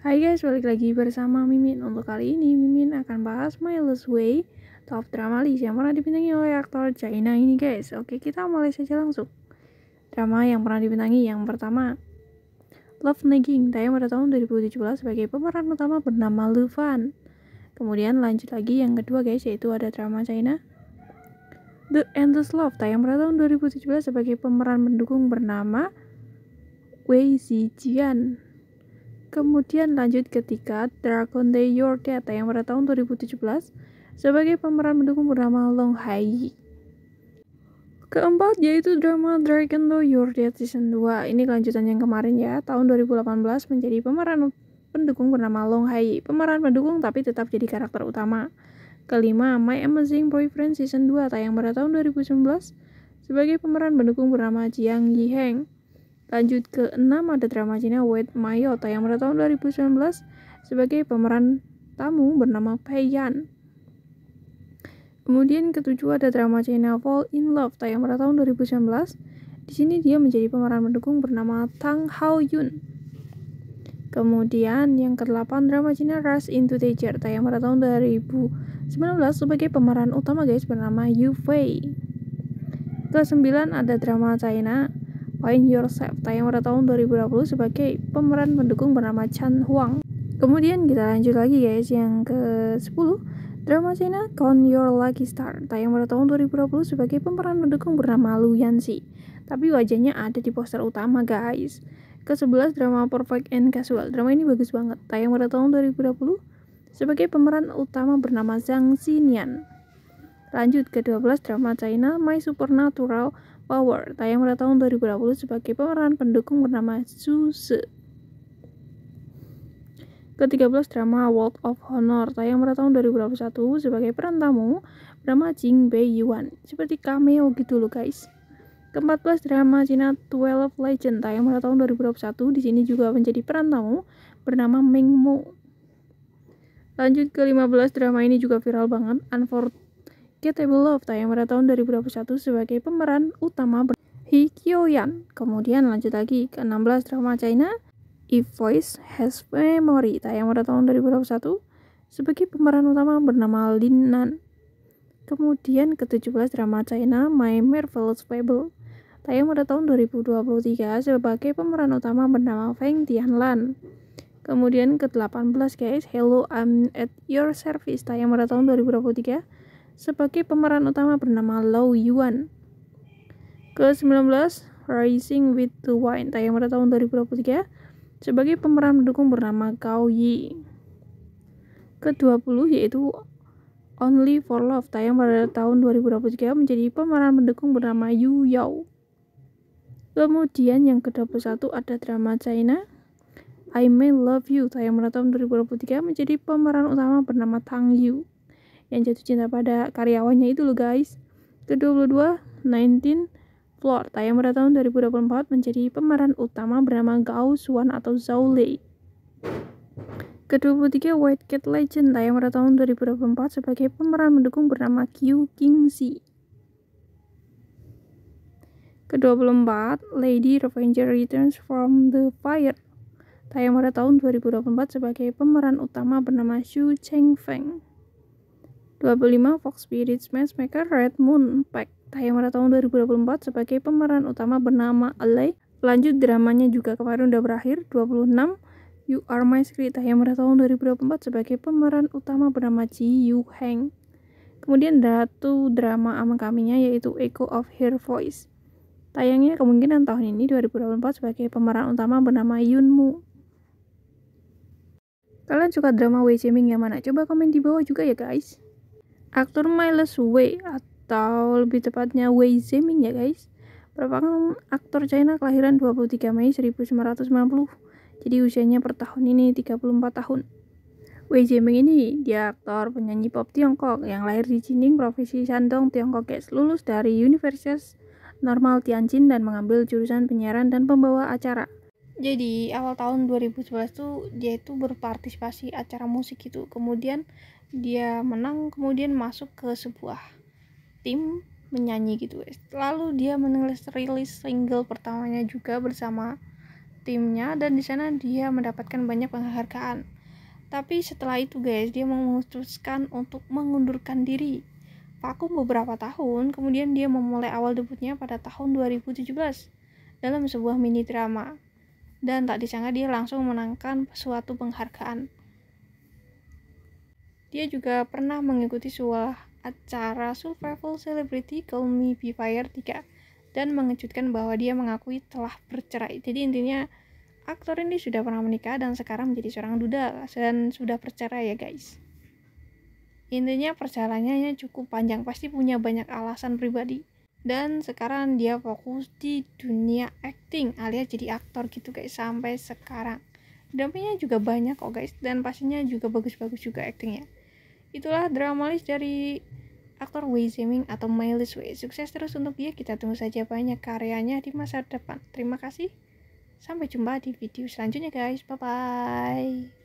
Hai guys, balik lagi bersama Mimin. Untuk kali ini, Mimin akan bahas My Lost Way, top drama list yang pernah dibintangi oleh aktor China ini guys. Oke, kita mulai saja langsung. Drama yang pernah dibintangi yang pertama, Love Nagging, tayang pada tahun 2017 sebagai pemeran utama bernama Lu Fan. Kemudian lanjut lagi yang kedua guys, yaitu ada drama China, The Endless Love, tayang pada tahun 2017 sebagai pemeran mendukung bernama Wei Zijian. Kemudian lanjut ketika Dragon Day Your Data yang pada tahun 2017 sebagai pemeran mendukung drama Long Hai Yi. Keempat yaitu drama Dragon Day Your Dead Season 2. Ini kelanjutan yang kemarin ya, tahun 2018 menjadi pemeran pendukung bernama Long Hai Yi. Pemeran pendukung tapi tetap jadi karakter utama. Kelima, My Amazing Boyfriend Season 2 tayang pada tahun 2019 sebagai pemeran pendukung bernama Jiang Yi Heng Lanjut ke 6 ada drama Cina Wait Mayota yang pada tahun 2019 sebagai pemeran tamu bernama Pei Yan. Kemudian ketujuh ada drama Cina Fall in Love tayang pada tahun 2019. Di sini dia menjadi pemeran mendukung bernama Tang Hao Yun. Kemudian yang kedelapan drama Cina Rush into Danger tayang pada tahun 2019 sebagai pemeran utama guys bernama Yu Fei. Ke sembilan ada drama China Find Yourself tayang pada tahun 2020 sebagai pemeran pendukung bernama Chan Huang. Kemudian kita lanjut lagi guys yang ke-10 drama Cina Count Your Lucky Star tayang pada tahun 2020 sebagai pemeran pendukung bernama Lu Yanxi. Tapi wajahnya ada di poster utama guys. Ke-11 drama Perfect and Casual. Drama ini bagus banget. Tayang pada tahun 2020 sebagai pemeran utama bernama Zhang Xinian. Lanjut ke-12 drama China My Supernatural Power tayang pada tahun 2020 sebagai pemeran pendukung bernama Su Se. Ke-13 drama World of Honor tayang pada tahun 2021 sebagai peran tamu bernama Jing Bei Yuan. Seperti cameo gitu loh guys. Ke-14 drama China 12 Legend tayang pada tahun 2021 di sini juga menjadi peran tamu bernama Meng Mo. Lanjut ke-15 drama ini juga viral banget, Unfortunate Table Love tayang pada tahun 2021 sebagai pemeran utama Hee kyo Kemudian lanjut lagi ke 16 drama China If Voice Has Memory tayang pada tahun 2021 sebagai pemeran utama bernama Lin Nan. Kemudian ke-17 drama China My Marvelous Fable tayang pada tahun 2023 sebagai pemeran utama bernama Feng Tianlan. Kemudian ke-18 guys, Hello I'm at your service tayang pada tahun 2023 sebagai pemeran utama bernama Lau Yuan. Ke-19, Rising with the Wind, tayang pada tahun 2023, sebagai pemeran mendukung bernama Gao Yi. Ke-20, yaitu Only for Love, tayang pada tahun 2023, menjadi pemeran mendukung bernama Yu Yao. Kemudian yang ke-21 ada drama China, I May Love You, tayang pada tahun 2023, menjadi pemeran utama bernama Tang Yu yang jatuh cinta pada karyawannya itu loh guys. Ke-22, 19 Floor, tayang pada tahun 2024 menjadi pemeran utama bernama Gao Xuan atau Zhao Lei. Ke-23 White Cat Legend tayang pada tahun 2024 sebagai pemeran mendukung bernama Qiu Qingxi. Ke-24 Lady Revenger Returns from the Fire tayang pada tahun 2024 sebagai pemeran utama bernama Xu Chengfeng. 25 Fox Spirit Matchmaker Red Moon Pack tayang pada tahun 2024 sebagai pemeran utama bernama Alay. Lanjut dramanya juga kemarin udah berakhir 26 You Are My Secret tayang pada tahun 2024 sebagai pemeran utama bernama Ji Yu Heng. Kemudian datu drama kaminya yaitu Echo of Her Voice. Tayangnya kemungkinan tahun ini 2024 sebagai pemeran utama bernama Yun Mu. Kalian suka drama Wei Ming yang mana? Coba komen di bawah juga ya guys aktor Miles Wei atau lebih tepatnya Wei Zemin ya guys merupakan aktor China kelahiran 23 Mei 1990 jadi usianya per tahun ini 34 tahun Wei Zeming ini dia aktor penyanyi pop Tiongkok yang lahir di Jining, Provinsi Shandong, Tiongkok guys lulus dari Universitas Normal Tianjin dan mengambil jurusan penyiaran dan pembawa acara jadi awal tahun 2011 tuh dia itu berpartisipasi acara musik itu kemudian dia menang kemudian masuk ke sebuah tim menyanyi gitu lalu dia menulis rilis single pertamanya juga bersama timnya dan di sana dia mendapatkan banyak penghargaan tapi setelah itu guys dia memutuskan untuk mengundurkan diri vakum beberapa tahun kemudian dia memulai awal debutnya pada tahun 2017 dalam sebuah mini drama dan tak disangka dia langsung menangkan suatu penghargaan. Dia juga pernah mengikuti sebuah acara survival celebrity Call Me Be Fire 3 dan mengejutkan bahwa dia mengakui telah bercerai. Jadi intinya aktor ini sudah pernah menikah dan sekarang menjadi seorang duda dan sudah bercerai ya guys. Intinya perjalanannya cukup panjang, pasti punya banyak alasan pribadi dan sekarang dia fokus di dunia acting alias jadi aktor gitu guys sampai sekarang dramanya juga banyak kok guys dan pastinya juga bagus-bagus juga actingnya itulah drama list dari aktor Wei Zeming atau Miles Wei sukses terus untuk dia kita tunggu saja banyak karyanya di masa depan terima kasih sampai jumpa di video selanjutnya guys bye bye